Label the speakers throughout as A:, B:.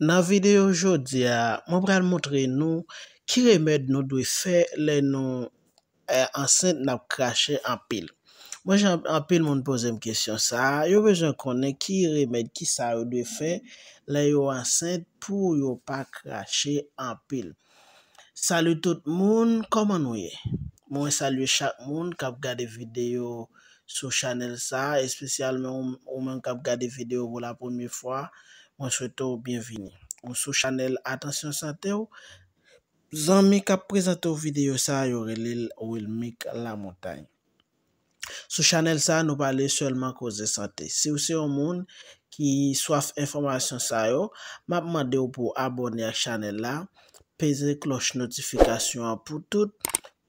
A: Nan videyo jodia, moun pral moutre nou ki remèd nou dwi fè le nou e, anseint nap krashe an pil. Mwen jan an pil moun pose m kesyon sa. Yo bezon konen ki remèd ki sa ou dwi fè le yo anseint pou yo pa krashe an pil. Salü tout moun, koman nou ye? Mwen salü chak moun kap gade videyo sou chanel sa. Espesyalmen ou mwen kap gade videyo pou la pounmi fwa. konswete ou byenvini ou sou chanel Atensyon Sante ou zanmik ap prezante ou videyo sa yore li ou il mik la montagne. Sou chanel sa nou pale solman koze sante. Se ou se ou moun ki swaf informasyon sa yo, mapman de ou pou abone a chanel la, peze kloche notifikasyon pou tout,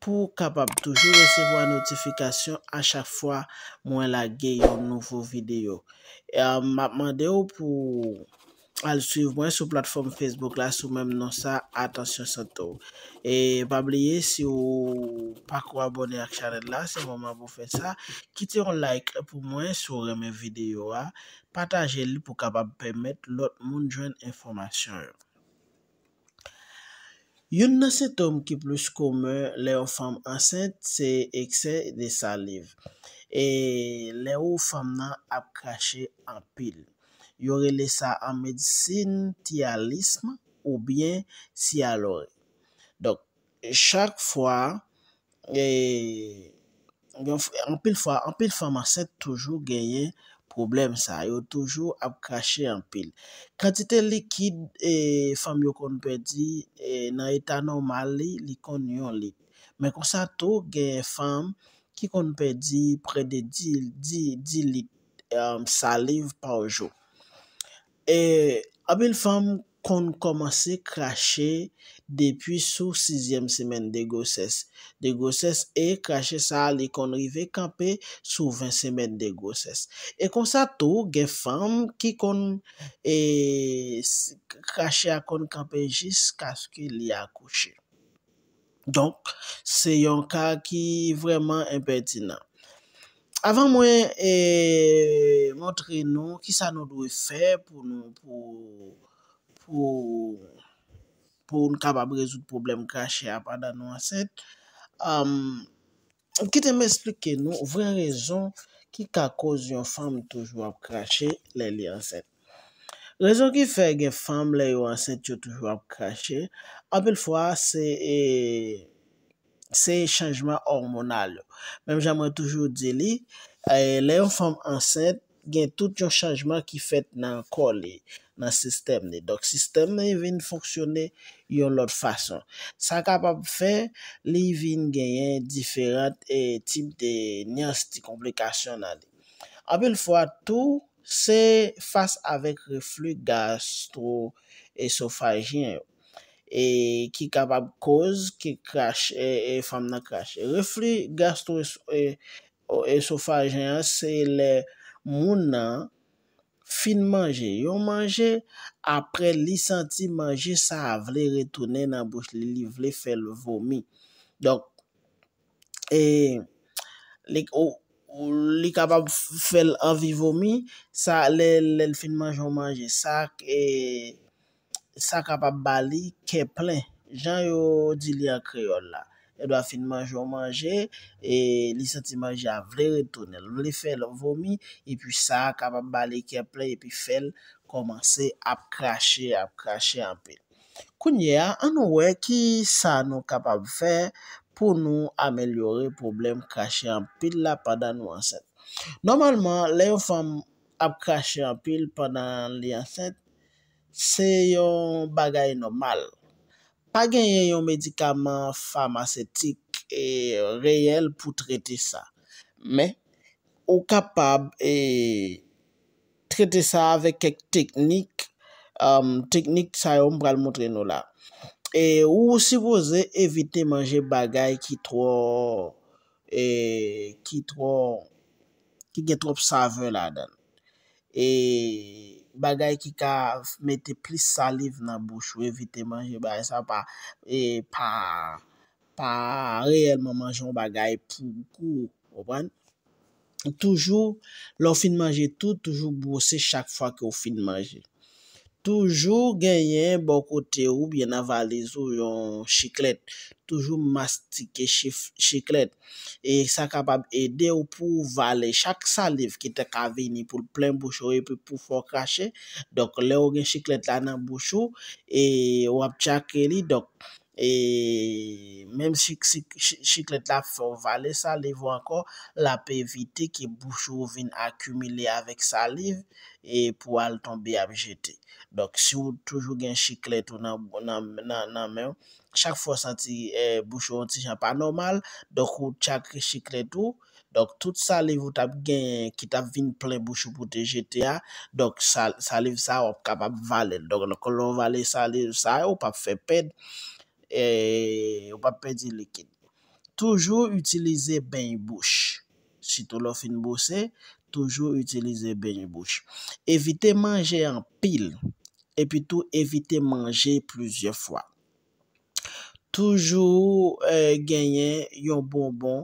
A: pou kapab toujou resevo a notifikasyon a chak fwa mwen la ge yon nouvo videyo. E, mapman de ou pou Al suiv mwen sou platform Facebook la sou mem nan sa, atansyon sato. E babliye si ou pakwa abone ak chanet la, se mouman pou fè sa, kite yon like pou mwen sou reme video a, pataje li pou kabab pèmèt lot moun jwen informasyon. Yon nan set om ki plus koume, le ou fam ansent se ekse de saliv. E le ou fam nan ap kache an pil. yo rele sa an medisin, tialism, ou byen sialore. Dok, chak fwa, e, en pil fwa, en pil farmasek, toujou genye problem sa, yo toujou ap kache en pil. Kantite likid e, fam yo konpe di, e, nan eta normal li, li konyon lik. Men konsato genye fam ki konpe di pre de 10 lit saliv pa ou jok. E abil fam kon komanse krashe depi sou 6yem semen de goses. De goses e krashe sa li kon rive kampe sou 20 semen de goses. E konsa tou gen fam ki kon e, krashe a kon kampe jis kaskil li akouche. Donk se yon ka ki vreman impertinan. Avan mwen eh, montre nou ki sa nou dwe fe pou nou pou pou pou nou kapab rezout problem krashe apanda nou anset. Um, Kite mwen esplike nou vwen rezon ki ka koz yon fam toujwa ap krashe lè li anset. Rezon ki fe gen fam lè yon anset toujwa ap krashe apil fwa se e... Se chanjman hormonal. Mem jaman toujou di li, eh, le yon fom ansen gen tout yon chanjman ki fet nan kol li, nan sistem li. Dok sistem li vin foksyone yon lot fason. Sa kapap fe, li vin gen yon diferat e eh, tim de nyans di komplikasyon nan li. A bil fwa tou, se fase avek reflu gastroesofajyen yo. E ki kabab koz, ki krashe, e, e fam nan krashe. Refle gastroesophagean e, se le moun nan fin manje. Yon manje, apre li santi manje, sa vle retoune nan bouch li, li vle fel vomi. Dok, e, li kabab fel avi vomi, sa le fin manje, yon manje, sa e... sa kapab bali ke plen. Jan yo di li an kreyon la. E do a fin manj yo manje, e li senti manj ya vle re tonel. Vle fel vomi, epi sa kapab bali ke plen, epi fel komanse ap krashe, ap krashe an pil. Kounye a, an nou we ki sa nou kapab fe pou nou amelyore problem krashe an pil la padan nou anset. Normalman, le yo fam ap krashe an pil padan li anset, Se yon bagay nomal. Pa genye yon medikaman farmaseitik e reyel pou trete sa. Me, ou kapab e trete sa avek ek teknik sa yon bral montre nou la. E, ou si voze evite manje bagay ki tro e, ki tro ki getrop sa ve la dan. E Bagay ki ka mette plis saliv nan bouch ou evite manje bagay sa pa. E pa, pa, reyelman manjoun bagay pou. Toujou, loun fin manje tout, toujou bousse chak fwa ki ou fin manje. Toujou genyen boku te ou biye na valizou yon chiklet, toujou mastike chiklet, e sa kapab ede ou pou vale chak saliv ki te kavini pou plen bouchou epi pou fokache, dok le ou gen chiklet la nan bouchou, e wap chake li, dok. E menm si chiklet la fè ou vale saliv ou ankon, la pe evite ki bouchou vin akumile avèk saliv e pou al tombe ap jetè. Dok si ou toujou gen chiklet ou nan menm, chak fòs an ti e, bouchou an ti jan pa normal, dok ou chak chiklet ou, dok tout saliv ou tap gen ki tap vin plè bouchou pou te jetè a, dok saliv sa ou kap ap vale. Dok nou kon lou vale saliv sa ou pap fè ped. E ou pa pedi likid. Toujou utilize ben y bouch. Si tou lo fin bousen, toujou utilize ben y bouch. Evite manje an pil. E pi tou evite manje plouzyou fwa. Toujou eh, genyen yon bonbon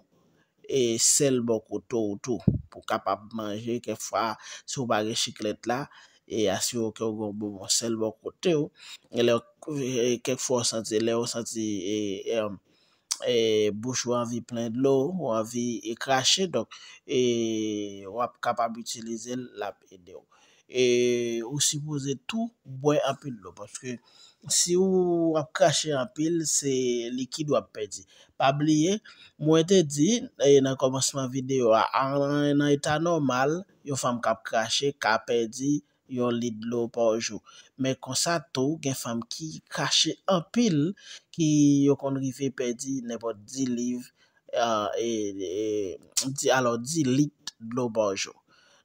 A: e sel bok ou tou ou tou. Pou kapap manje ke fwa sou bagye chiklet la. e asyo ou ke ou goun bon sel bon kote ou, e le ou e kek fwa ou santi, e le ou santi, e, e, e bouch ou avi plen de lo, ou avi e krashe, donk, e wap kapab utilize la pide ou. E ou si pwose tou, bwen apil de lo, pwoske si ou wap krashe apil, se likid wap pedi. Pa bliye, mwen te di, e nan komosman videyo, an nan eta normal, yo fam kap krashe, kap pedi, yon li dlo bonjou. Men konsato gen fam ki kache an pil ki yon konri ve pedi nepot di liv e di alo di li dlo bonjou.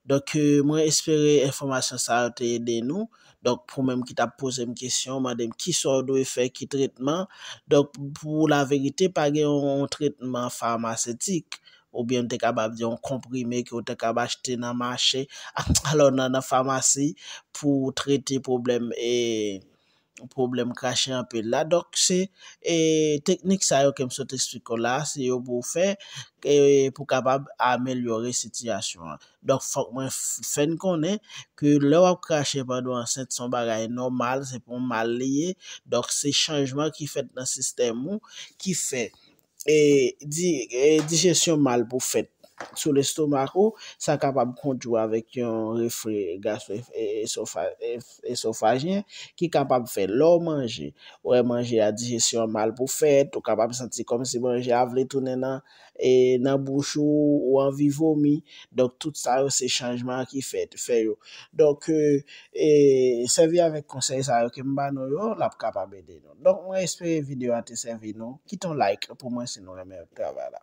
A: Dok mwen espere informasyon sa yote yede nou. Dok pou menm ki ta pose m kesyon man dem ki sor do e fe ki tretman. Dok pou la verite pa gen yon tretman farmaseitik Ou bien te kabab diyon komprime ki ou te kabab achete nan mache alon nan nan famasy pou trete problem e problem krashe anpe la. Dok se teknik sa yo kem sote spikola se yo pou fe pou kabab amelyore sityasyon. Dok fok mwen fen konen ke lou ap krashe pandou an set son bagay normal se pou mal liye. Dok se chanjman ki fet nan sistem ou ki fe. Et digestion mal pour fête. sou le stomak ou, sa kapab kontjou avek yon refre gas esofajyen ki kapab fè lò manje ou e manje la dijesyon mal pou fèt ou kapab santi kom se manje avle tounen e, nan bouchou ou anvi vomi dok tout sa yo se chanjman ki fèt fè yo, donk e, e, servi avek konsey sa yo ke mba nou yo, lap kapab e de nou donk mwen espè video ante servi nou kiton like pou mwen se nou remè trava la